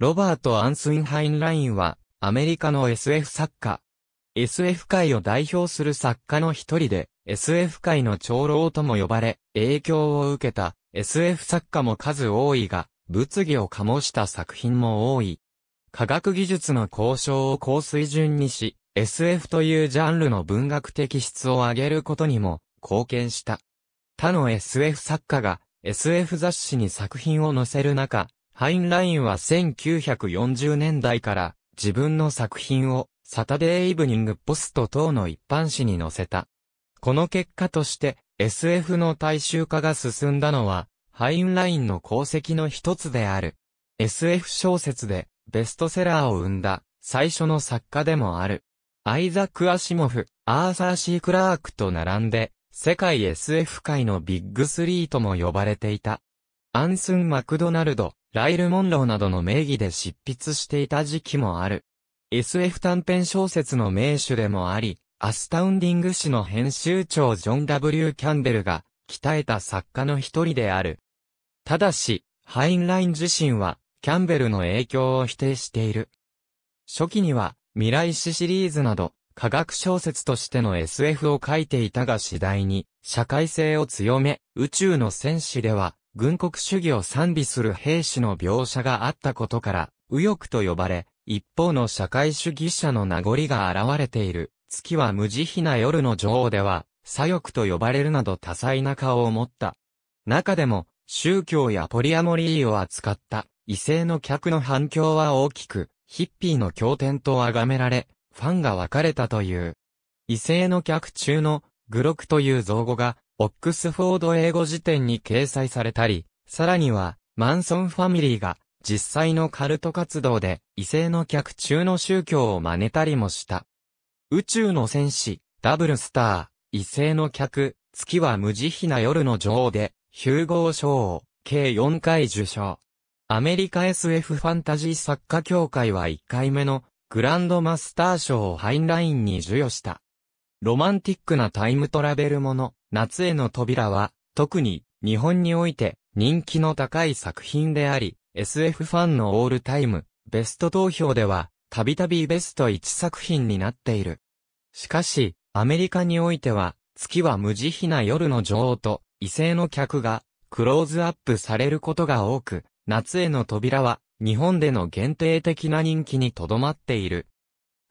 ロバート・アンスインハインラインは、アメリカの SF 作家。SF 界を代表する作家の一人で、SF 界の長老とも呼ばれ、影響を受けた SF 作家も数多いが、物議を醸した作品も多い。科学技術の交渉を高水準にし、SF というジャンルの文学的質を上げることにも貢献した。他の SF 作家が SF 雑誌に作品を載せる中、ハインラインは1940年代から自分の作品をサタデーイブニングポスト等の一般紙に載せた。この結果として SF の大衆化が進んだのはハインラインの功績の一つである。SF 小説でベストセラーを生んだ最初の作家でもある。アイザック・アシモフ、アーサー・シー・クラークと並んで世界 SF 界のビッグスリーとも呼ばれていた。アンスン・マクドナルド、ライル・モンローなどの名義で執筆していた時期もある。SF 短編小説の名手でもあり、アスタウンディング誌の編集長ジョン・ W・ キャンベルが鍛えた作家の一人である。ただし、ハインライン自身は、キャンベルの影響を否定している。初期には、未来史シリーズなど、科学小説としての SF を書いていたが次第に、社会性を強め、宇宙の戦士では、軍国主義を賛美する兵士の描写があったことから、右翼と呼ばれ、一方の社会主義者の名残が現れている、月は無慈悲な夜の女王では、左翼と呼ばれるなど多彩な顔を持った。中でも、宗教やポリアモリーを扱った異性の客の反響は大きく、ヒッピーの経典と崇められ、ファンが分かれたという。異性の客中の、グロクという造語が、オックスフォード英語辞典に掲載されたり、さらには、マンソンファミリーが、実際のカルト活動で、異性の客中の宗教を真似たりもした。宇宙の戦士、ダブルスター、異性の客、月は無慈悲な夜の女王で、ヒューゴー賞を、計4回受賞。アメリカ SF ファンタジー作家協会は1回目の、グランドマスター賞をハインラインに授与した。ロマンティックなタイムトラベルもの、夏への扉は、特に、日本において、人気の高い作品であり、SF ファンのオールタイム、ベスト投票では、たびたびベスト1作品になっている。しかし、アメリカにおいては、月は無慈悲な夜の女王と、異性の客が、クローズアップされることが多く、夏への扉は、日本での限定的な人気にとどまっている。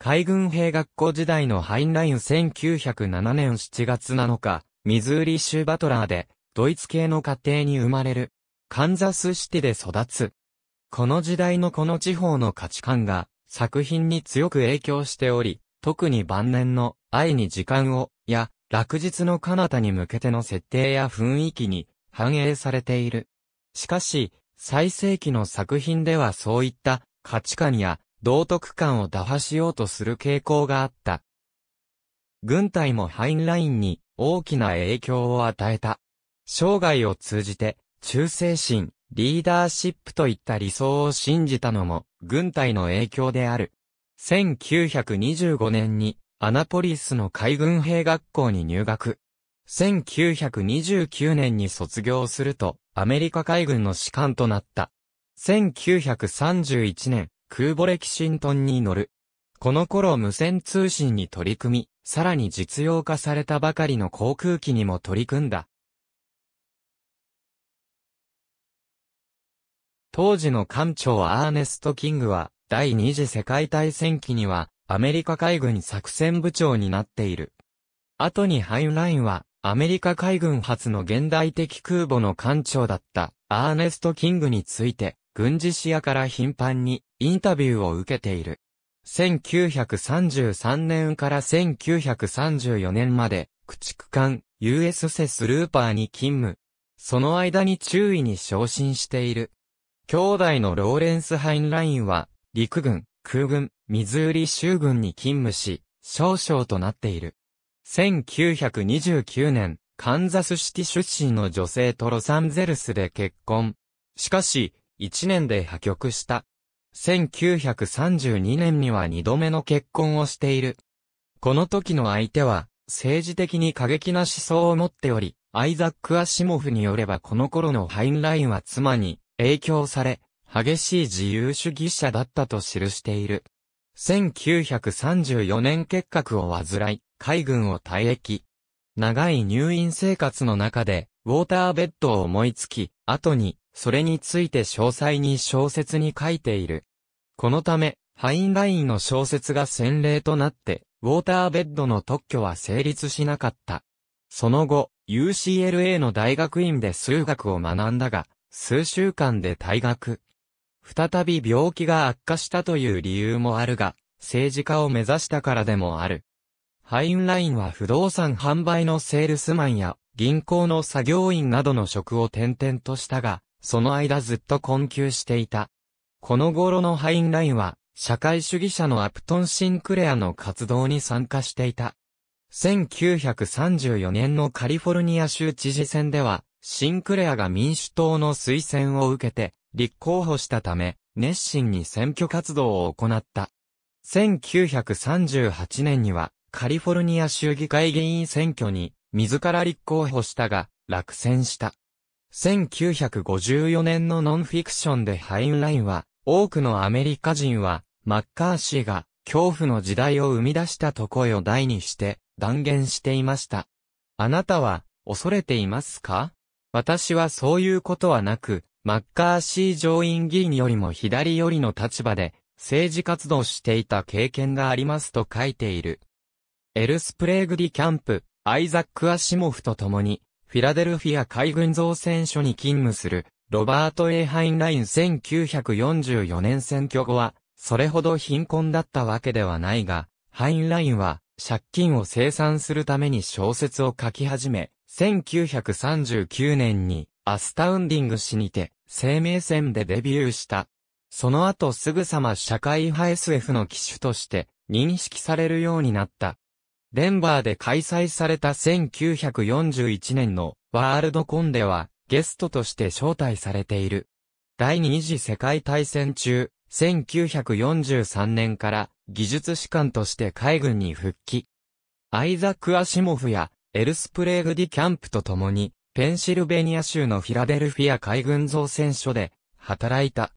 海軍兵学校時代のハインライン1907年7月7日、ミズーリ州バトラーで、ドイツ系の家庭に生まれる。カンザスシティで育つ。この時代のこの地方の価値観が、作品に強く影響しており、特に晩年の愛に時間を、や、落日の彼方に向けての設定や雰囲気に反映されている。しかし、最盛期の作品ではそういった価値観や道徳観を打破しようとする傾向があった。軍隊もハインラインに大きな影響を与えた。生涯を通じて、忠誠心、リーダーシップといった理想を信じたのも、軍隊の影響である。1925年に、アナポリスの海軍兵学校に入学。1929年に卒業すると、アメリカ海軍の士官となった。1931年、空母歴新トンに乗る。この頃無線通信に取り組み、さらに実用化されたばかりの航空機にも取り組んだ。当時の艦長アーネスト・キングは、第二次世界大戦期には、アメリカ海軍作戦部長になっている。後にハイラインは、アメリカ海軍初の現代的空母の艦長だった、アーネスト・キングについて、軍事視野から頻繁にインタビューを受けている。1933年から1934年まで、駆逐艦 US セスルーパーに勤務。その間に注意に昇進している。兄弟のローレンス・ハインラインは、陸軍、空軍、ミズーリ州軍に勤務し、少将となっている。1929年、カンザスシティ出身の女性とロサンゼルスで結婚。しかし、1年で破局した。1932年には二度目の結婚をしている。この時の相手は、政治的に過激な思想を持っており、アイザック・アシモフによればこの頃のハインラインは妻に影響され、激しい自由主義者だったと記している。1934年結核を患い、海軍を退役。長い入院生活の中で、ウォーターベッドを思いつき、後にそれについて詳細に小説に書いている。このため、ハインラインの小説が先例となって、ウォーターベッドの特許は成立しなかった。その後、UCLA の大学院で数学を学んだが、数週間で退学。再び病気が悪化したという理由もあるが、政治家を目指したからでもある。ハインラインは不動産販売のセールスマンや銀行の作業員などの職を転々としたが、その間ずっと困窮していた。この頃のハインラインは、社会主義者のアプトン・シンクレアの活動に参加していた。1934年のカリフォルニア州知事選では、シンクレアが民主党の推薦を受けて、立候補したため、熱心に選挙活動を行った。1938年には、カリフォルニア州議会議員選挙に、自ら立候補したが、落選した。1954年のノンフィクションでハインラインは、多くのアメリカ人は、マッカーシーが、恐怖の時代を生み出したと声を題にして、断言していました。あなたは、恐れていますか私はそういうことはなく、マッカーシー上院議員よりも左寄りの立場で、政治活動していた経験がありますと書いている。エルスプレーグディキャンプ、アイザック・アシモフと共に、フィラデルフィア海軍造船所に勤務する、ロバート・ A・ ハインライン1944年選挙後は、それほど貧困だったわけではないが、ハインラインは、借金を清算するために小説を書き始め、1939年に、アスタウンディング氏にて、生命線でデビューした。その後すぐさま社会派 SF の機種として認識されるようになった。デンバーで開催された1941年のワールドコンではゲストとして招待されている。第二次世界大戦中、1943年から技術士官として海軍に復帰。アイザック・アシモフやエルスプレーグ・ディ・キャンプと共に、ペンシルベニア州のフィラデルフィア海軍造船所で働いた。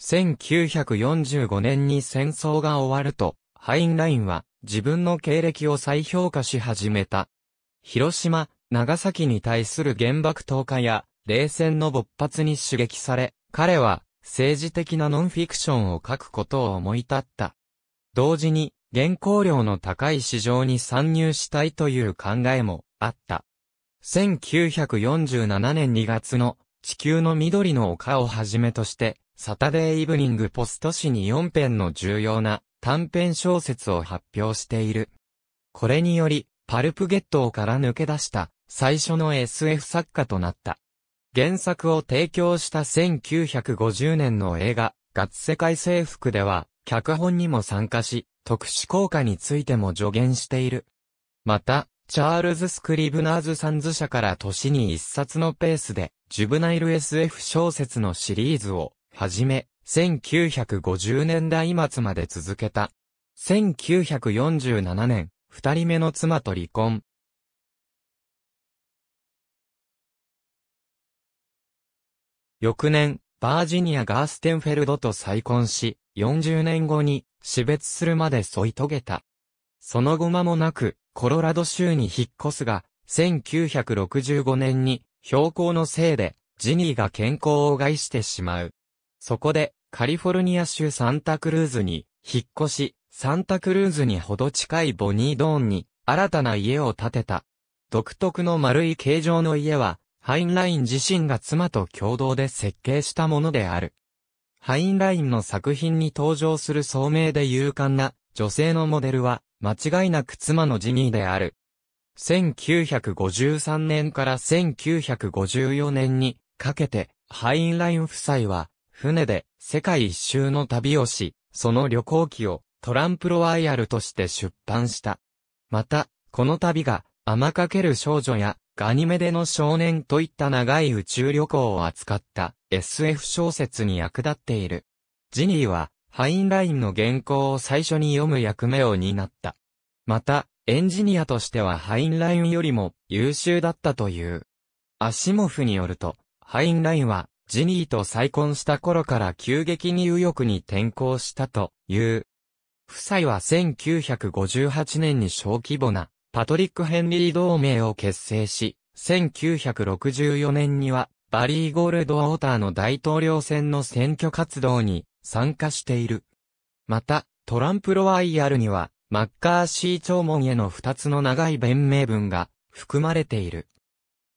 1945年に戦争が終わると、ハインラインは自分の経歴を再評価し始めた。広島、長崎に対する原爆投下や冷戦の勃発に刺激され、彼は政治的なノンフィクションを書くことを思い立った。同時に、原稿料の高い市場に参入したいという考えもあった。1947年2月の地球の緑の丘をはじめとして、サタデーイブニングポスト誌に4編の重要な短編小説を発表している。これにより、パルプゲットから抜け出した最初の SF 作家となった。原作を提供した1950年の映画、ガッツ世界征服では、脚本にも参加し、特殊効果についても助言している。また、チャールズ・スクリブナーズ・サンズ社から年に一冊のペースで、ジュブナイル SF 小説のシリーズを、はじめ、1950年代末まで続けた。1947年、二人目の妻と離婚。翌年、バージニア・ガーステンフェルドと再婚し、40年後に死別するまで添い遂げた。その後間もなく、コロラド州に引っ越すが、1965年に、標高のせいで、ジニーが健康を害してしまう。そこで、カリフォルニア州サンタクルーズに、引っ越し、サンタクルーズにほど近いボニードーンに、新たな家を建てた。独特の丸い形状の家は、ハインライン自身が妻と共同で設計したものである。ハインラインの作品に登場する聡明で勇敢な女性のモデルは間違いなく妻のジニーである。1953年から1954年にかけてハインライン夫妻は船で世界一周の旅をし、その旅行記をトランプロワイヤルとして出版した。また、この旅が、天かける少女や、ガニメデの少年といった長い宇宙旅行を扱った SF 小説に役立っている。ジニーは、ハインラインの原稿を最初に読む役目を担った。また、エンジニアとしてはハインラインよりも優秀だったという。アシモフによると、ハインラインはジニーと再婚した頃から急激に右翼に転向したという。夫妻は1958年に小規模なパトリック・ヘンリー同盟を結成し、1964年にはバリー・ゴールド・ウォーターの大統領選の選挙活動に参加している。また、トランプ・ロワイヤルにはマッカーシー長門への二つの長い弁明文が含まれている。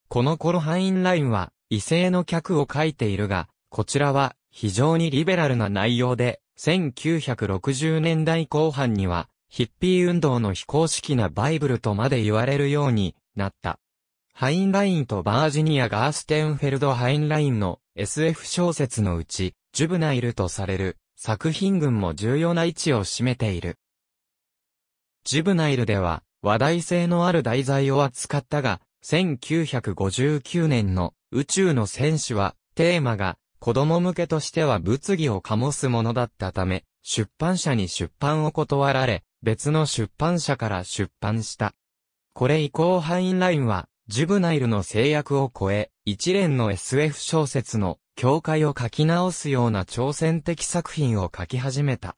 この頃ハインラインは異性の客を書いているが、こちらは非常にリベラルな内容で、1960年代後半には、ヒッピー運動の非公式なバイブルとまで言われるようになった。ハインラインとバージニア・ガーステンフェルド・ハインラインの SF 小説のうち、ジュブナイルとされる作品群も重要な位置を占めている。ジュブナイルでは話題性のある題材を扱ったが、1959年の宇宙の戦士は、テーマが、子供向けとしては物議を醸すものだったため、出版社に出版を断られ、別の出版社から出版した。これ以降ハインラインは、ジュブナイルの制約を超え、一連の SF 小説の境界を書き直すような挑戦的作品を書き始めた。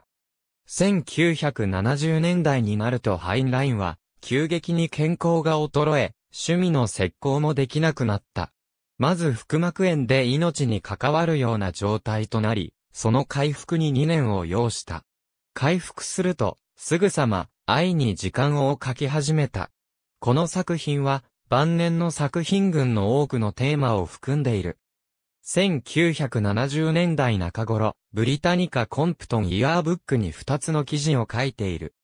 1970年代になるとハインラインは、急激に健康が衰え、趣味の石膏もできなくなった。まず腹膜炎で命に関わるような状態となり、その回復に2年を要した。回復すると、すぐさま、愛に時間を書き始めた。この作品は、晩年の作品群の多くのテーマを含んでいる。1970年代中頃、ブリタニカ・コンプトン・イヤーブックに2つの記事を書いている。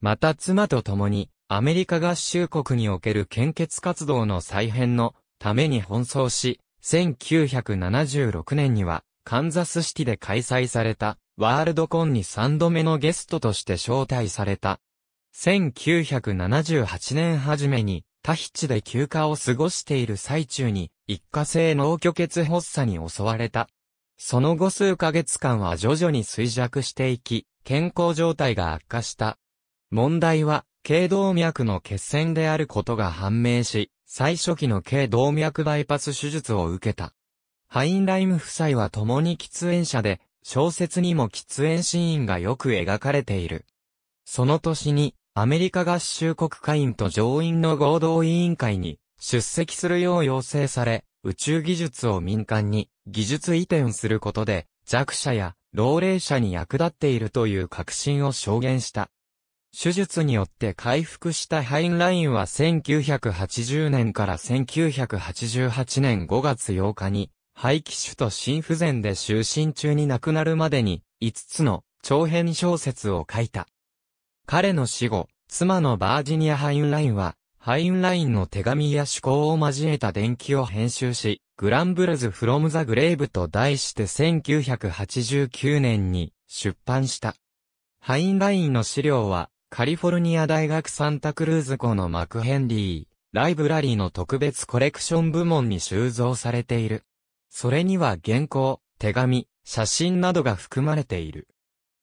また妻と共に、アメリカ合衆国における献血活動の再編のために奔走し、1976年には、カンザスシティで開催された、ワールドコンに3度目のゲストとして招待された。1978年初めに、タヒチで休暇を過ごしている最中に、一過性脳虚血発作に襲われた。その後数ヶ月間は徐々に衰弱していき、健康状態が悪化した。問題は、頸動脈の血栓であることが判明し、最初期の頸動脈バイパス手術を受けた。ハインライム夫妻は共に喫煙者で、小説にも喫煙シーンがよく描かれている。その年に、アメリカ合衆国会員と上院の合同委員会に出席するよう要請され、宇宙技術を民間に技術移転することで弱者や老齢者に役立っているという確信を証言した。手術によって回復したハインラインは1980年から1988年5月8日に、肺気腫と心不全で就寝中に亡くなるまでに、5つの長編小説を書いた。彼の死後、妻のバージニア・ハインラインは、ハインラインの手紙や趣向を交えた電気を編集し、グランブルズ・フロム・ザ・グレーブと題して1989年に出版した。ハインラインの資料はカリフォルニア大学サンタクルーズ校のマクヘンリー、ライブラリーの特別コレクション部門に収蔵されている。それには原稿、手紙、写真などが含まれている。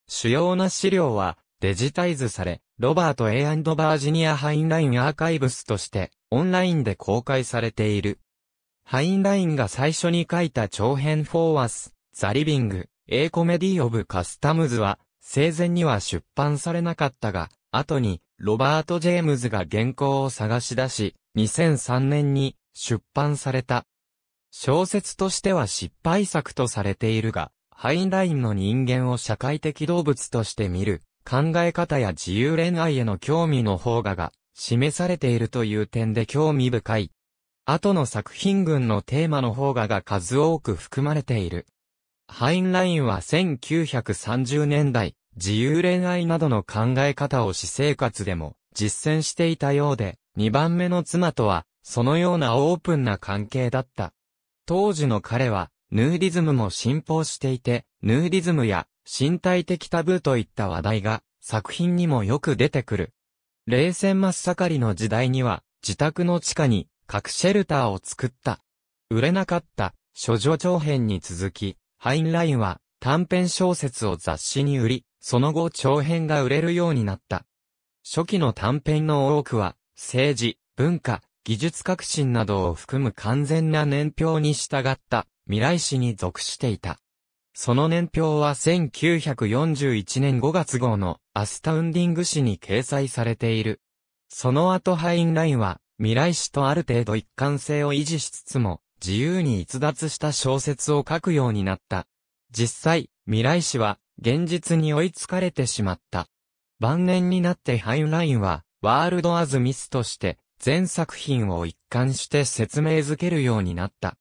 主要な資料はデジタイズされ、ロバート A& バージニアハインラインアーカイブスとしてオンラインで公開されている。ハインラインが最初に書いた長編フォーワス、ザリビング、A コメディオブカスタムズは生前には出版されなかったが、後に、ロバート・ジェームズが原稿を探し出し、2003年に出版された。小説としては失敗作とされているが、ハインラインの人間を社会的動物として見る、考え方や自由恋愛への興味の方がが、示されているという点で興味深い。後の作品群のテーマの方がが数多く含まれている。ハインラインは1930年代、自由恋愛などの考え方を私生活でも実践していたようで、2番目の妻とは、そのようなオープンな関係だった。当時の彼は、ヌーディズムも信奉していて、ヌーディズムや身体的タブーといった話題が作品にもよく出てくる。冷戦真っ盛りの時代には、自宅の地下に核シェルターを作った。売れなかった、諸女長編に続き、ハインラインは短編小説を雑誌に売り、その後長編が売れるようになった。初期の短編の多くは、政治、文化、技術革新などを含む完全な年表に従った未来史に属していた。その年表は1941年5月号のアスタウンディング誌に掲載されている。その後ハインラインは未来史とある程度一貫性を維持しつつも自由に逸脱した小説を書くようになった。実際、未来史は現実に追いつかれてしまった。晩年になってハインラインは、ワールドアズミスとして全作品を一貫して説明づけるようになった。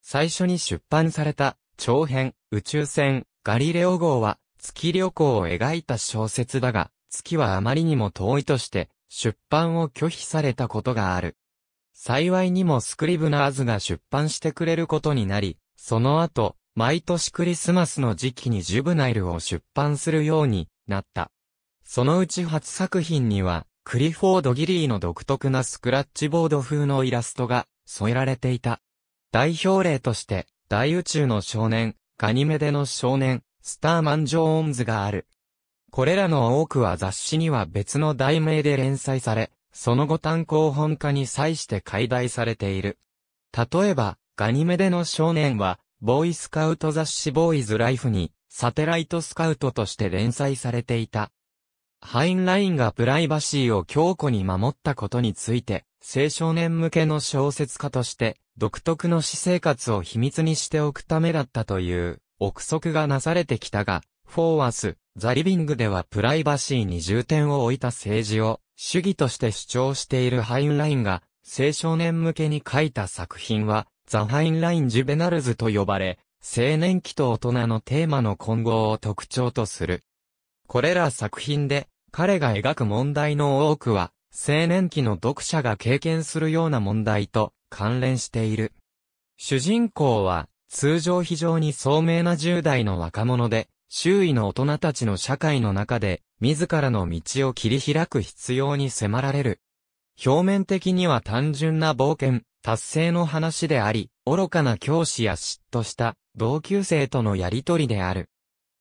最初に出版された長編宇宙船ガリレオ号は月旅行を描いた小説だが、月はあまりにも遠いとして出版を拒否されたことがある。幸いにもスクリブナーズが出版してくれることになり、その後、毎年クリスマスの時期にジュブナイルを出版するようになった。そのうち初作品には、クリフォード・ギリーの独特なスクラッチボード風のイラストが添えられていた。代表例として、大宇宙の少年、ガニメデの少年、スターマン・ジョーンズがある。これらの多くは雑誌には別の題名で連載され、その後単行本化に際して解題されている。例えば、ガニメデの少年は、ボーイスカウト雑誌ボーイズライフに、サテライトスカウトとして連載されていた。ハインラインがプライバシーを強固に守ったことについて、青少年向けの小説家として、独特の私生活を秘密にしておくためだったという、憶測がなされてきたが、フォーアス、ザ・リビングではプライバシーに重点を置いた政治を主義として主張しているハインラインが、青少年向けに書いた作品は、ザ・ハインライン・ジュベナルズと呼ばれ、青年期と大人のテーマの混合を特徴とする。これら作品で、彼が描く問題の多くは、青年期の読者が経験するような問題と関連している。主人公は、通常非常に聡明な10代の若者で、周囲の大人たちの社会の中で、自らの道を切り開く必要に迫られる。表面的には単純な冒険、達成の話であり、愚かな教師や嫉妬した同級生とのやりとりである。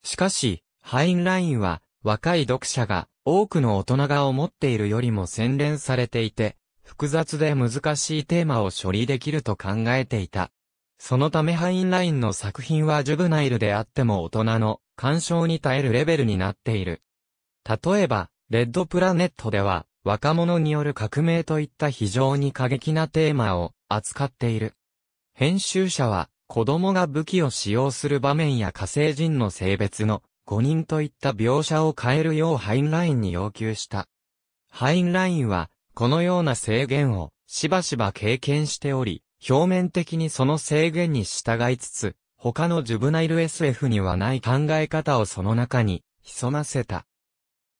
しかし、ハインラインは若い読者が多くの大人が思っているよりも洗練されていて、複雑で難しいテーマを処理できると考えていた。そのためハインラインの作品はジュブナイルであっても大人の鑑賞に耐えるレベルになっている。例えば、レッドプラネットでは、若者による革命といった非常に過激なテーマを扱っている。編集者は、子供が武器を使用する場面や火星人の性別の5人といった描写を変えるようハインラインに要求した。ハインラインは、このような制限をしばしば経験しており、表面的にその制限に従いつつ、他のジュブナイル SF にはない考え方をその中に潜ませた。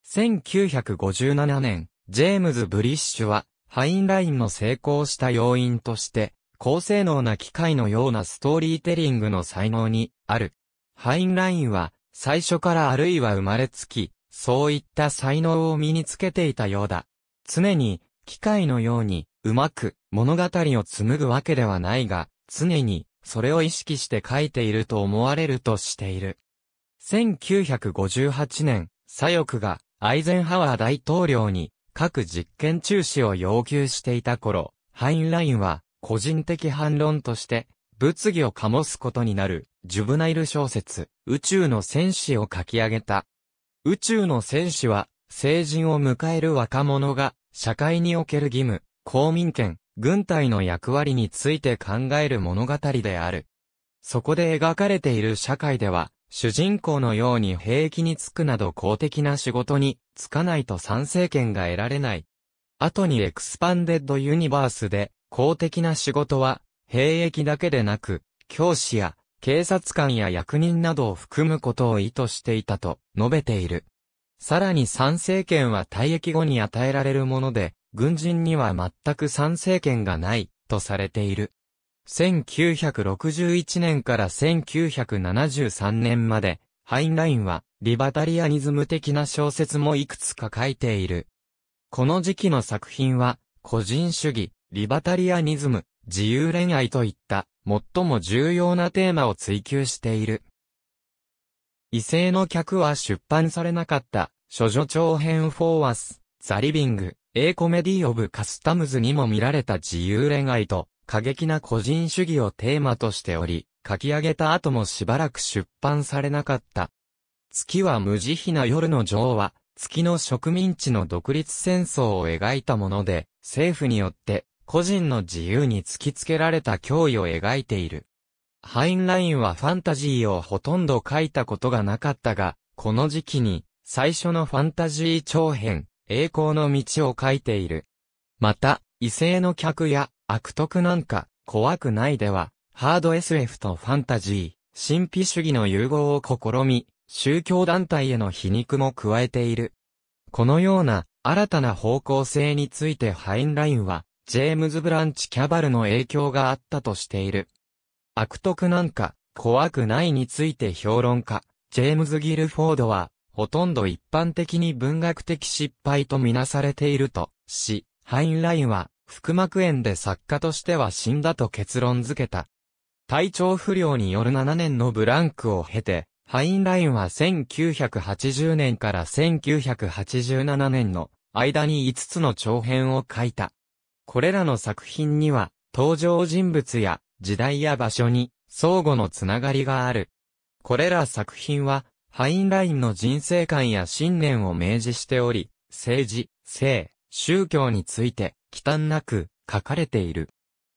1957年、ジェームズ・ブリッシュは、ハインラインの成功した要因として、高性能な機械のようなストーリーテリングの才能にある。ハインラインは、最初からあるいは生まれつき、そういった才能を身につけていたようだ。常に、機械のように、うまく、物語を紡ぐわけではないが、常に、それを意識して書いていると思われるとしている。1958年、左翼が、アイゼンハワー大統領に各実験中止を要求していた頃、ハインラインは個人的反論として、物議を醸すことになる、ジュブナイル小説、宇宙の戦士を書き上げた。宇宙の戦士は、成人を迎える若者が、社会における義務、公民権、軍隊の役割について考える物語である。そこで描かれている社会では、主人公のように兵役に就くなど公的な仕事に就かないと参政権が得られない。後にエクスパンデッドユニバースで公的な仕事は兵役だけでなく教師や警察官や役人などを含むことを意図していたと述べている。さらに参政権は退役後に与えられるもので、軍人には全く参政権がないとされている。1961年から1973年まで、ハインラインは、リバタリアニズム的な小説もいくつか書いている。この時期の作品は、個人主義、リバタリアニズム、自由恋愛といった、最も重要なテーマを追求している。異性の客は出版されなかった、諸女長編フォーアス、ザリビング、A コメディオブカスタムズにも見られた自由恋愛と、過激な個人主義をテーマとしており、書き上げた後もしばらく出版されなかった。月は無慈悲な夜の女王は、月の植民地の独立戦争を描いたもので、政府によって個人の自由に突きつけられた脅威を描いている。ハインラインはファンタジーをほとんど書いたことがなかったが、この時期に最初のファンタジー長編、栄光の道を書いている。また、異性の客や悪徳なんか、怖くないでは、ハード SF とファンタジー、神秘主義の融合を試み、宗教団体への皮肉も加えている。このような、新たな方向性についてハインラインは、ジェームズ・ブランチ・キャバルの影響があったとしている。悪徳なんか、怖くないについて評論家、ジェームズ・ギルフォードは、ほとんど一般的に文学的失敗とみなされていると、し、ハインラインは、腹膜炎で作家としては死んだと結論付けた。体調不良による7年のブランクを経て、ハインラインは1980年から1987年の間に5つの長編を書いた。これらの作品には、登場人物や時代や場所に相互のつながりがある。これら作品は、ハインラインの人生観や信念を明示しており、政治、性、宗教について、忌憚なく書かれている。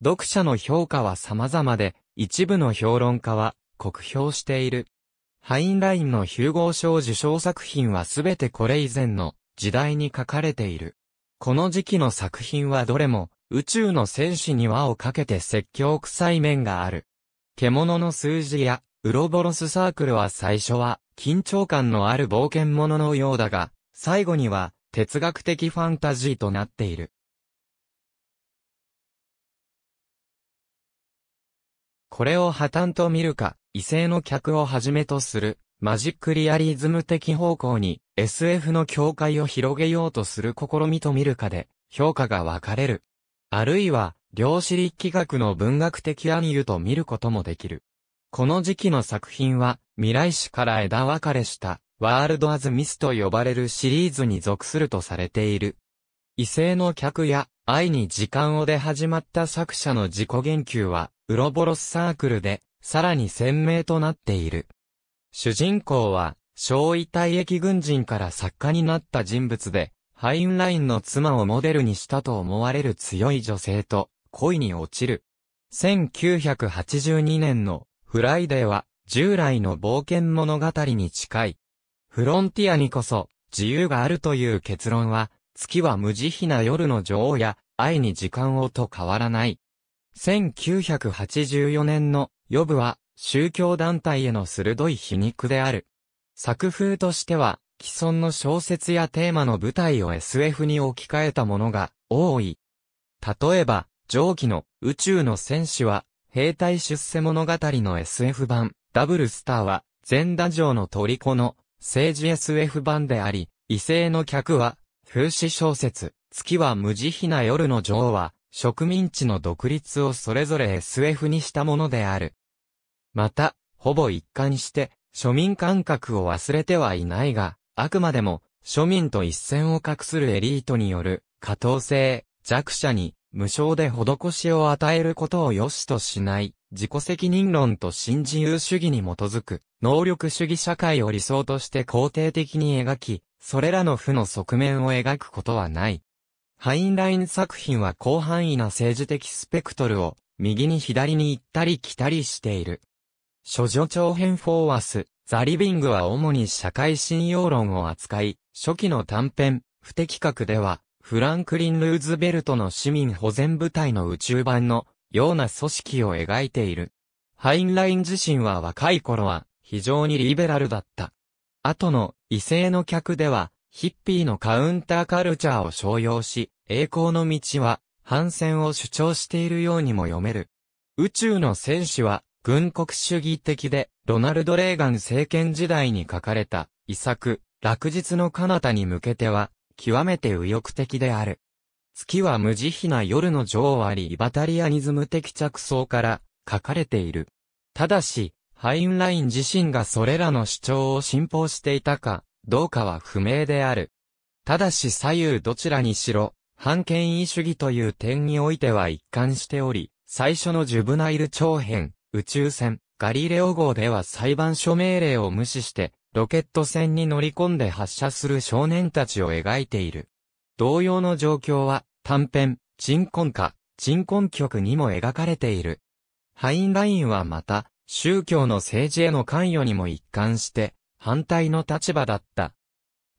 読者の評価は様々で、一部の評論家は、酷評している。ハインラインのヒューゴー賞受賞作品はすべてこれ以前の時代に書かれている。この時期の作品はどれも、宇宙の戦士に輪をかけて説教臭い面がある。獣の数字や、ウロボロスサークルは最初は、緊張感のある冒険者のようだが、最後には、哲学的ファンタジーとなっている。これを破綻と見るか、異性の客をはじめとする、マジックリアリズム的方向に、SF の境界を広げようとする試みと見るかで、評価が分かれる。あるいは、量子力学の文学的暗喩と見ることもできる。この時期の作品は、未来史から枝分かれした、ワールドアズミスと呼ばれるシリーズに属するとされている。異性の客や愛に時間を出始まった作者の自己言及は、ウロボロスサークルで、さらに鮮明となっている。主人公は、小遺体役軍人から作家になった人物で、ハインラインの妻をモデルにしたと思われる強い女性と恋に落ちる。1982年のフライデーは従来の冒険物語に近い。フロンティアにこそ自由があるという結論は月は無慈悲な夜の女王や、愛に時間をと変わらない。1984年の、ヨブは、宗教団体への鋭い皮肉である。作風としては、既存の小説やテーマの舞台を SF に置き換えたものが多い。例えば、上記の宇宙の戦士は、兵隊出世物語の SF 版、ダブルスターは、全打城の虜の政治 SF 版であり、異性の客は、風刺小説、月は無慈悲な夜の女王は、植民地の独立をそれぞれ SF にしたものである。また、ほぼ一貫して、庶民感覚を忘れてはいないが、あくまでも、庶民と一線を画するエリートによる、過当性、弱者に、無償で施しを与えることを良しとしない、自己責任論と新自由主義に基づく、能力主義社会を理想として肯定的に描き、それらの負の側面を描くことはない。ハインライン作品は広範囲な政治的スペクトルを、右に左に行ったり来たりしている。諸女長編フォーワス、ザ・リビングは主に社会信用論を扱い、初期の短編、不適格では、フランクリン・ルーズベルトの市民保全部隊の宇宙版のような組織を描いている。ハインライン自身は若い頃は非常にリベラルだった。後の異性の客ではヒッピーのカウンターカルチャーを商用し、栄光の道は反戦を主張しているようにも読める。宇宙の戦士は軍国主義的で、ロナルド・レーガン政権時代に書かれた遺作、落日の彼方に向けては、極めて右翼的である。月は無慈悲な夜の女王あり、イバタリアニズム的着想から書かれている。ただし、ハインライン自身がそれらの主張を信奉していたか、どうかは不明である。ただし左右どちらにしろ、反権威主義という点においては一貫しており、最初のジュブナイル長編、宇宙船、ガリレオ号では裁判所命令を無視して、ロケット船に乗り込んで発射する少年たちを描いている。同様の状況は短編、鎮魂歌、鎮魂曲にも描かれている。ハインラインはまた、宗教の政治への関与にも一貫して、反対の立場だった。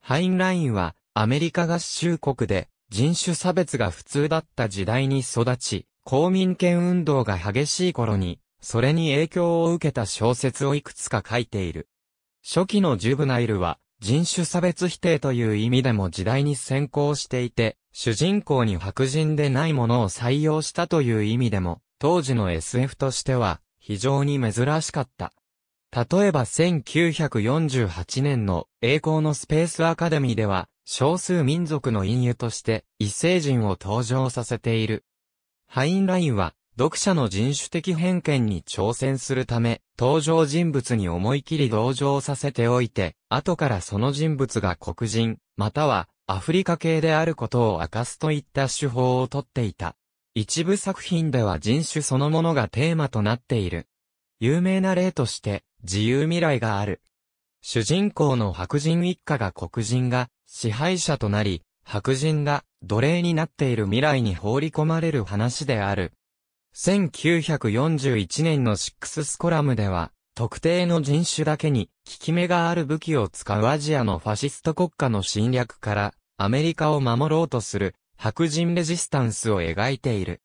ハインラインは、アメリカ合衆国で、人種差別が普通だった時代に育ち、公民権運動が激しい頃に、それに影響を受けた小説をいくつか書いている。初期のジュブナイルは、人種差別否定という意味でも時代に先行していて、主人公に白人でないものを採用したという意味でも、当時の SF としては非常に珍しかった。例えば1948年の栄光のスペースアカデミーでは、少数民族の隠喩として異星人を登場させている。ハインラインは読者の人種的偏見に挑戦するため、登場人物に思い切り同情させておいて、後からその人物が黒人、またはアフリカ系であることを明かすといった手法をとっていた。一部作品では人種そのものがテーマとなっている。有名な例として、自由未来がある。主人公の白人一家が黒人が支配者となり、白人が奴隷になっている未来に放り込まれる話である。1941年のシックススコラムでは、特定の人種だけに効き目がある武器を使うアジアのファシスト国家の侵略からアメリカを守ろうとする白人レジスタンスを描いている。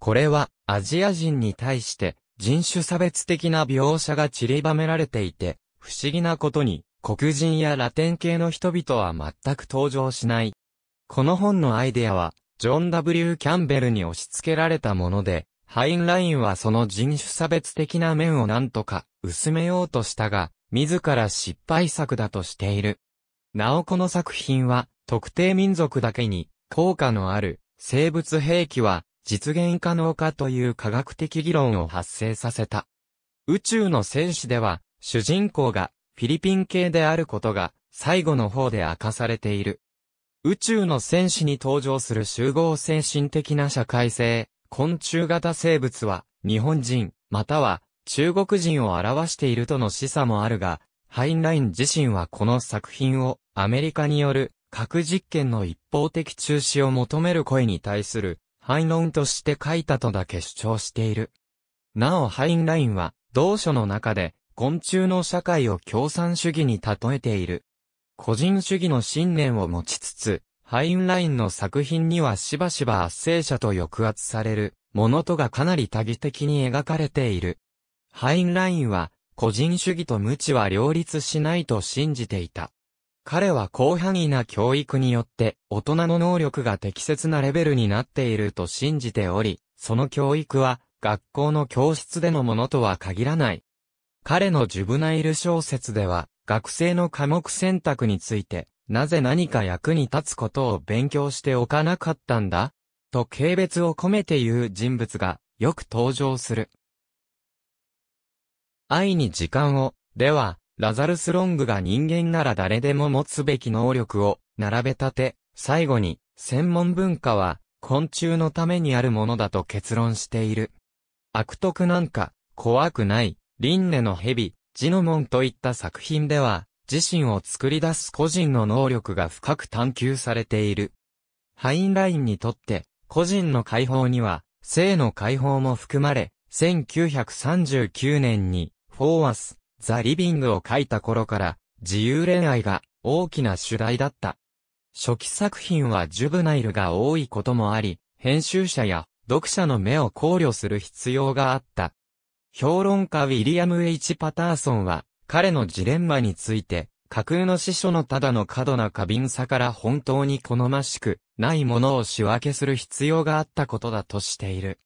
これはアジア人に対して人種差別的な描写が散りばめられていて、不思議なことに黒人やラテン系の人々は全く登場しない。この本のアイデアはジョン・ W・ キャンベルに押し付けられたもので、ハインラインはその人種差別的な面を何とか薄めようとしたが、自ら失敗作だとしている。なおこの作品は、特定民族だけに、効果のある、生物兵器は、実現可能かという科学的議論を発生させた。宇宙の戦士では、主人公が、フィリピン系であることが、最後の方で明かされている。宇宙の戦士に登場する集合精神的な社会性、昆虫型生物は、日本人、または中国人を表しているとの示唆もあるが、ハインライン自身はこの作品をアメリカによる核実験の一方的中止を求める声に対する反論として書いたとだけ主張している。なおハインラインは同書の中で昆虫の社会を共産主義に例えている。個人主義の信念を持ちつつ、ハインラインの作品にはしばしば圧政者と抑圧されるものとがかなり多義的に描かれている。ハインラインは個人主義と無知は両立しないと信じていた。彼は広範囲な教育によって大人の能力が適切なレベルになっていると信じており、その教育は学校の教室でのものとは限らない。彼のジュブナイル小説では学生の科目選択についてなぜ何か役に立つことを勉強しておかなかったんだと軽蔑を込めて言う人物がよく登場する。愛に時間を、では、ラザルス・ロングが人間なら誰でも持つべき能力を並べ立て、最後に、専門文化は昆虫のためにあるものだと結論している。悪徳なんか、怖くない、輪廻の蛇、ジノモンといった作品では、自身を作り出す個人の能力が深く探求されている。ハインラインにとって、個人の解放には、性の解放も含まれ、1939年に、フォーアス、ザ・リビングを書いた頃から、自由恋愛が大きな主題だった。初期作品はジュブナイルが多いこともあり、編集者や読者の目を考慮する必要があった。評論家ウィリアム・ H・ パターソンは、彼のジレンマについて、架空の司書のただの過度な過敏さから本当に好ましく、ないものを仕分けする必要があったことだとしている。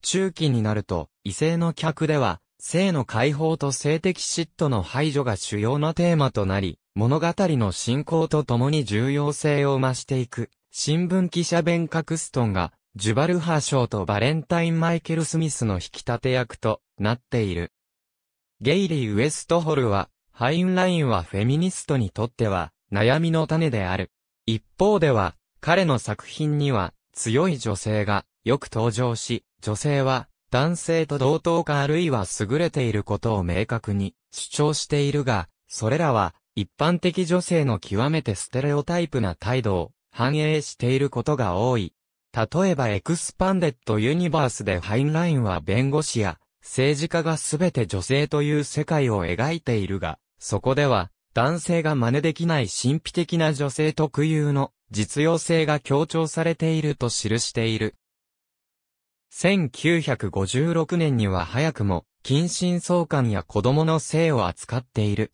中期になると、異性の客では、性の解放と性的嫉妬の排除が主要なテーマとなり、物語の進行とともに重要性を増していく。新聞記者弁ン・カクストンが、ジュバルハ賞とバレンタイン・マイケル・スミスの引き立て役となっている。ゲイリー・ウェストホルは、ハインラインはフェミニストにとっては、悩みの種である。一方では、彼の作品には、強い女性が、よく登場し、女性は、男性と同等かあるいは優れていることを明確に主張しているが、それらは一般的女性の極めてステレオタイプな態度を反映していることが多い。例えばエクスパンデッドユニバースでハインラインは弁護士や政治家がすべて女性という世界を描いているが、そこでは、男性が真似できない神秘的な女性特有の実用性が強調されていると記している。1956年には早くも、近親相関や子供の性を扱っている。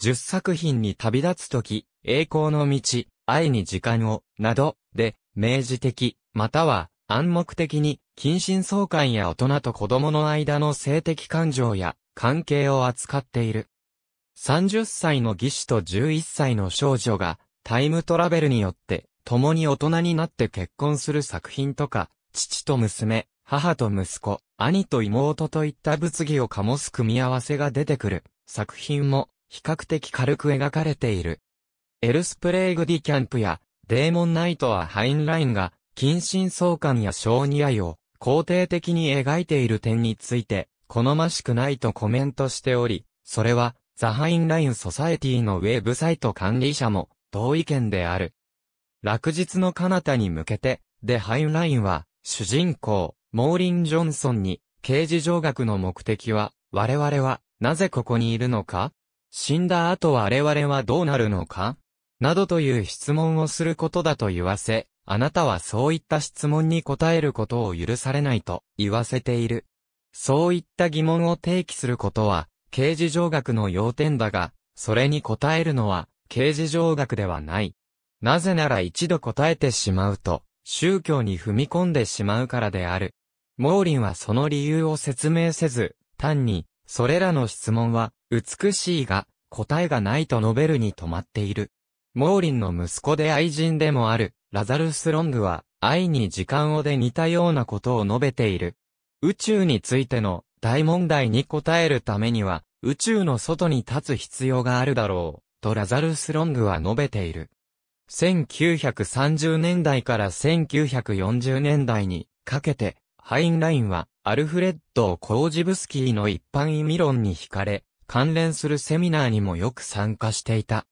10作品に旅立つとき、栄光の道、愛に時間を、など、で、明示的、または、暗黙的に、近親相関や大人と子供の間の性的感情や関係を扱っている。30歳の義士と11歳の少女がタイムトラベルによって共に大人になって結婚する作品とか、父と娘、母と息子、兄と妹といった物議を醸す組み合わせが出てくる作品も比較的軽く描かれている。エルスプレーグ・ディ・キャンプやデーモン・ナイトはハインラインが近親相関や小児愛を肯定的に描いている点について、好ましくないとコメントしており、それは、ザ・ハインライン・ソサエティのウェブサイト管理者も、同意見である。落日の彼方に向けて、でハインラインは、主人公、モーリン・ジョンソンに、刑事上学の目的は、我々は、なぜここにいるのか死んだ後我々はどうなるのかなどという質問をすることだと言わせ、あなたはそういった質問に答えることを許されないと言わせている。そういった疑問を提起することは、刑事上学の要点だが、それに答えるのは、刑事上学ではない。なぜなら一度答えてしまうと、宗教に踏み込んでしまうからである。モーリンはその理由を説明せず、単に、それらの質問は、美しいが、答えがないと述べるに止まっている。モーリンの息子で愛人でもある、ラザルス・ロングは、愛に時間をで似たようなことを述べている。宇宙についての大問題に答えるためには、宇宙の外に立つ必要があるだろう、とラザルス・ロングは述べている。1930年代から1940年代にかけて、ハインラインは、アルフレッド・コージブスキーの一般意味論に惹かれ、関連するセミナーにもよく参加していた。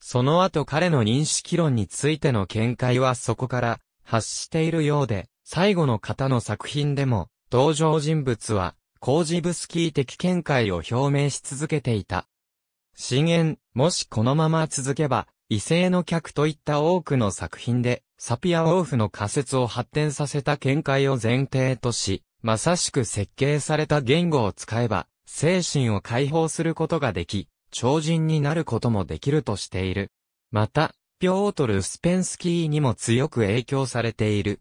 その後彼の認識論についての見解はそこから発しているようで、最後の方の作品でも、登場人物は、コージブスキー的見解を表明し続けていた。深淵、もしこのまま続けば、異性の客といった多くの作品で、サピア・ウォーフの仮説を発展させた見解を前提とし、まさしく設計された言語を使えば、精神を解放することができ、超人になることもできるとしている。また、ピョートル・スペンスキーにも強く影響されている。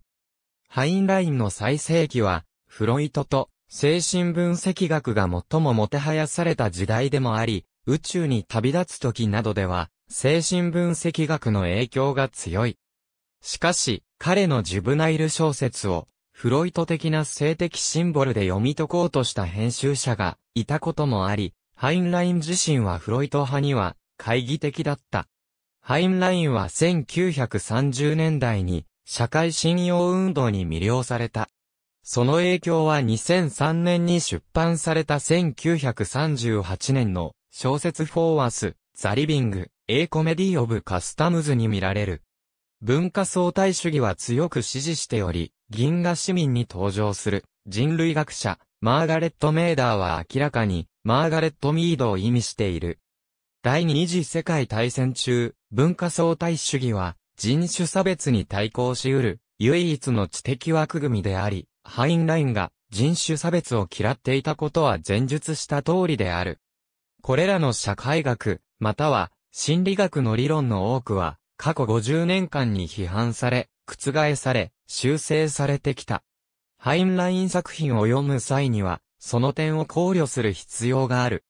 ハインラインの最盛期は、フロイトと精神分析学が最ももてはやされた時代でもあり、宇宙に旅立つ時などでは、精神分析学の影響が強い。しかし、彼のジュブナイル小説を、フロイト的な性的シンボルで読み解こうとした編集者がいたこともあり、ハインライン自身はフロイト派には、懐疑的だった。ハインラインは1930年代に、社会信用運動に魅了された。その影響は2003年に出版された1938年の小説フォーアス、ザリビング、A コメディオブカスタムズに見られる。文化相対主義は強く支持しており、銀河市民に登場する人類学者、マーガレット・メーダーは明らかにマーガレット・ミードを意味している。第二次世界大戦中、文化相対主義は人種差別に対抗し得る唯一の知的枠組みであり、ハインラインが人種差別を嫌っていたことは前述した通りである。これらの社会学、または心理学の理論の多くは、過去50年間に批判され、覆され、修正されてきた。ハインライン作品を読む際には、その点を考慮する必要がある。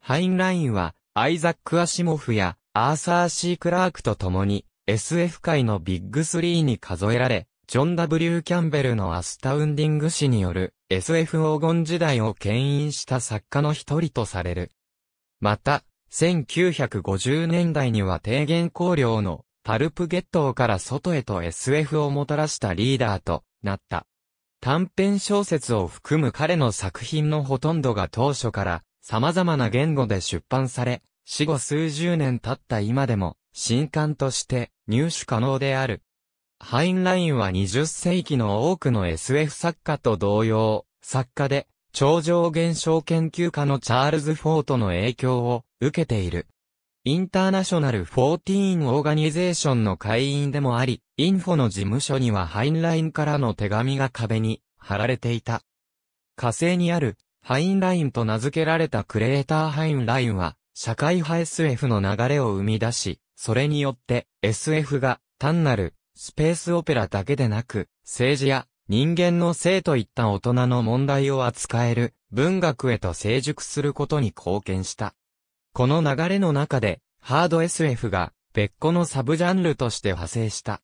ハインラインは、アイザック・アシモフや、アーサー・シー・クラークと共に、SF 界のビッグ3に数えられ、ジョン・ W・ キャンベルのアスタウンディング誌による SF 黄金時代を牽引した作家の一人とされる。また、1950年代には低減考慮のパルプゲットーから外へと SF をもたらしたリーダーとなった。短編小説を含む彼の作品のほとんどが当初から様々な言語で出版され、死後数十年経った今でも新刊として入手可能である。ハインラインは20世紀の多くの SF 作家と同様、作家で、超常現象研究家のチャールズ・フォートの影響を受けている。インターナショナル14オーガニゼーションの会員でもあり、インフォの事務所にはハインラインからの手紙が壁に貼られていた。火星にあるハインラインと名付けられたクレーターハインラインは、社会派 SF の流れを生み出し、それによって SF が単なるスペースオペラだけでなく、政治や人間の性といった大人の問題を扱える文学へと成熟することに貢献した。この流れの中で、ハード SF が別個のサブジャンルとして派生した。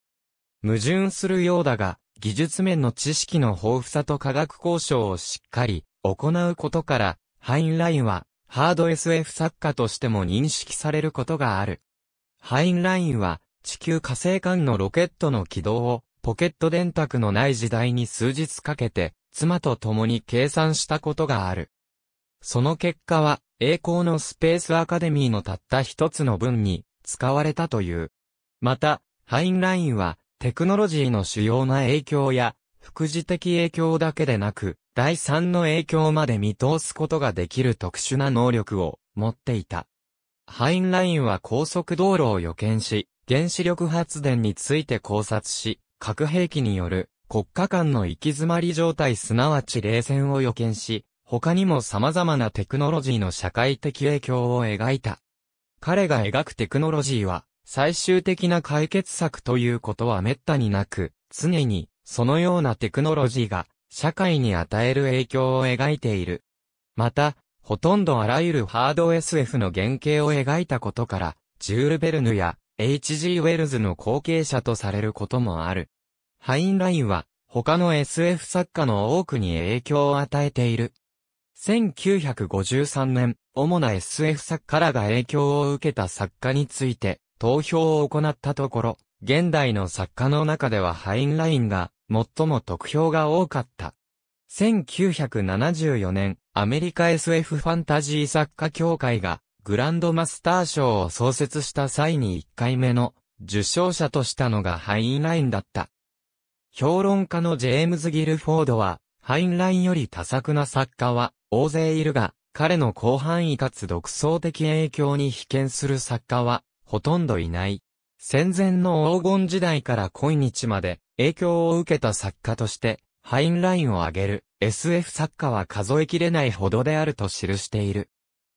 矛盾するようだが、技術面の知識の豊富さと科学交渉をしっかり行うことから、ハインラインはハード SF 作家としても認識されることがある。ハインラインは地球火星間のロケットの軌道をポケット電卓のない時代に数日かけて妻と共に計算したことがある。その結果は栄光のスペースアカデミーのたった一つの文に使われたという。また、ハインラインはテクノロジーの主要な影響や副次的影響だけでなく、第三の影響まで見通すことができる特殊な能力を持っていた。ハインラインは高速道路を予見し、原子力発電について考察し、核兵器による国家間の行き詰まり状態すなわち冷戦を予見し、他にも様々なテクノロジーの社会的影響を描いた。彼が描くテクノロジーは、最終的な解決策ということは滅多になく、常に、そのようなテクノロジーが、社会に与える影響を描いている。また、ほとんどあらゆるハード SF の原型を描いたことから、ジュール・ベルヌや H.G. ウェルズの後継者とされることもある。ハインラインは、他の SF 作家の多くに影響を与えている。1953年、主な SF 作家らが影響を受けた作家について、投票を行ったところ、現代の作家の中ではハインラインが最も得票が多かった。1974年、アメリカ SF ファンタジー作家協会がグランドマスター賞を創設した際に1回目の受賞者としたのがハインラインだった。評論家のジェームズ・ギルフォードは、ハインラインより多作な作家は大勢いるが、彼の広範囲かつ独創的影響に被験する作家は、ほとんどいない。戦前の黄金時代から今日まで、影響を受けた作家として、ハインラインを挙げる SF 作家は数えきれないほどであると記している。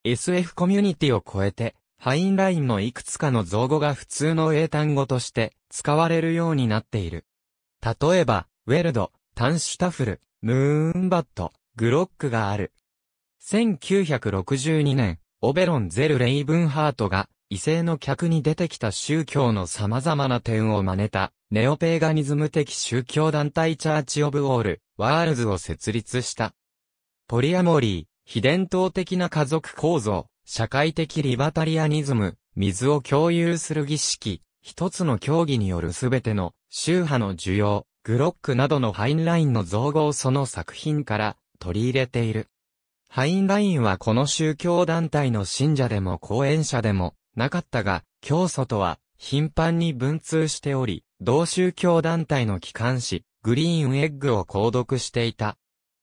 SF コミュニティを超えて、ハインラインのいくつかの造語が普通の英単語として使われるようになっている。例えば、ウェルド、タンシュタフル、ムーンバット、グロックがある。1962年、オベロン・ゼル・レイブンハートが、異性の客に出てきた宗教の様々な点を真似た、ネオペーガニズム的宗教団体チャーチ・オブ・オール、ワールズを設立した。ポリアモリー、非伝統的な家族構造、社会的リバタリアニズム、水を共有する儀式、一つの教義によるすべての、宗派の需要、グロックなどのハインラインの造語をその作品から取り入れている。ハインラインはこの宗教団体の信者でも講演者でもなかったが、教祖とは頻繁に文通しており、同宗教団体の機関誌、グリーンエッグを購読していた。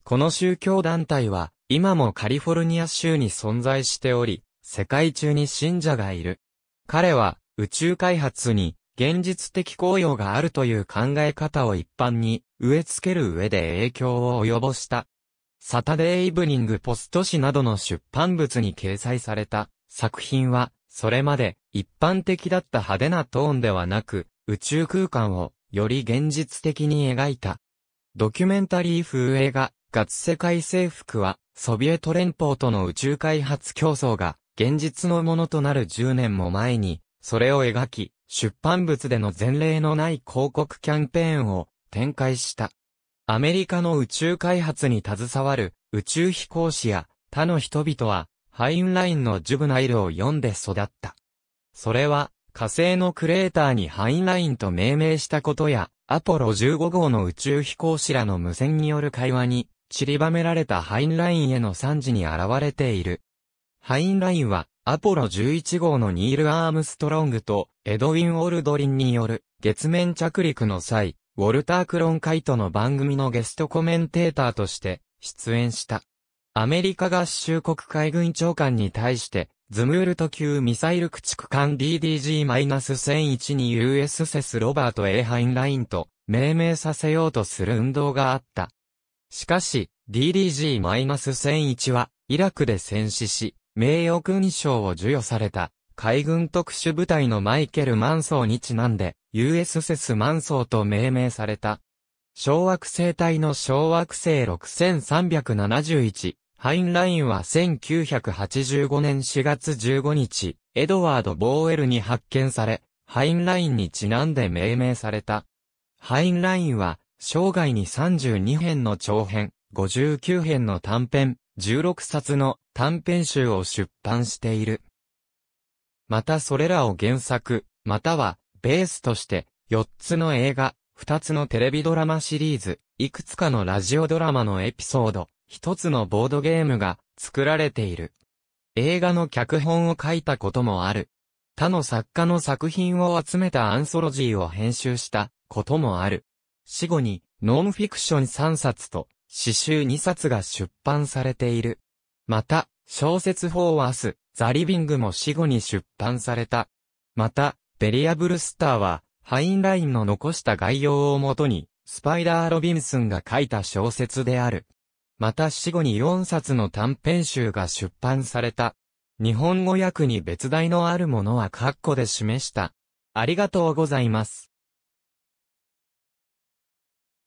この宗教団体は、今もカリフォルニア州に存在しており、世界中に信者がいる。彼は、宇宙開発に、現実的効用があるという考え方を一般に、植え付ける上で影響を及ぼした。サタデーイブニングポスト紙などの出版物に掲載された作品は、それまで一般的だった派手なトーンではなく、宇宙空間をより現実的に描いた。ドキュメンタリー風映画、ガツ世界征服は、ソビエト連邦との宇宙開発競争が、現実のものとなる10年も前に、それを描き、出版物での前例のない広告キャンペーンを展開した。アメリカの宇宙開発に携わる宇宙飛行士や他の人々はハインラインのジュブナイルを読んで育った。それは火星のクレーターにハインラインと命名したことやアポロ15号の宇宙飛行士らの無線による会話に散りばめられたハインラインへの惨事に現れている。ハインラインはアポロ11号のニール・アームストロングとエドウィン・オルドリンによる月面着陸の際、ウォルター・クロンカイトの番組のゲストコメンテーターとして出演した。アメリカ合衆国海軍長官に対して、ズムールト級ミサイル駆逐艦 DDG-1001 に US s ス・ロバート・エハインラインと命名させようとする運動があった。しかし、DDG-1001 は、イラクで戦死し、名誉勲章を授与された。海軍特殊部隊のマイケル・マンソーにちなんで、US セス・マンソーと命名された。小惑星帯の小惑星6371、ハインラインは1985年4月15日、エドワード・ボーエルに発見され、ハインラインにちなんで命名された。ハインラインは、生涯に32編の長編、59編の短編、16冊の短編集を出版している。またそれらを原作、または、ベースとして、4つの映画、2つのテレビドラマシリーズ、いくつかのラジオドラマのエピソード、1つのボードゲームが作られている。映画の脚本を書いたこともある。他の作家の作品を集めたアンソロジーを編集したこともある。死後にノンフィクション3冊と詩集2冊が出版されている。また、小説法はス、ザ・リビングも死後に出版された。また、ベリアブルスターは、ハインラインの残した概要をもとに、スパイダー・ロビンスンが書いた小説である。また死後に4冊の短編集が出版された。日本語訳に別題のあるものは括弧で示した。ありがとうございます。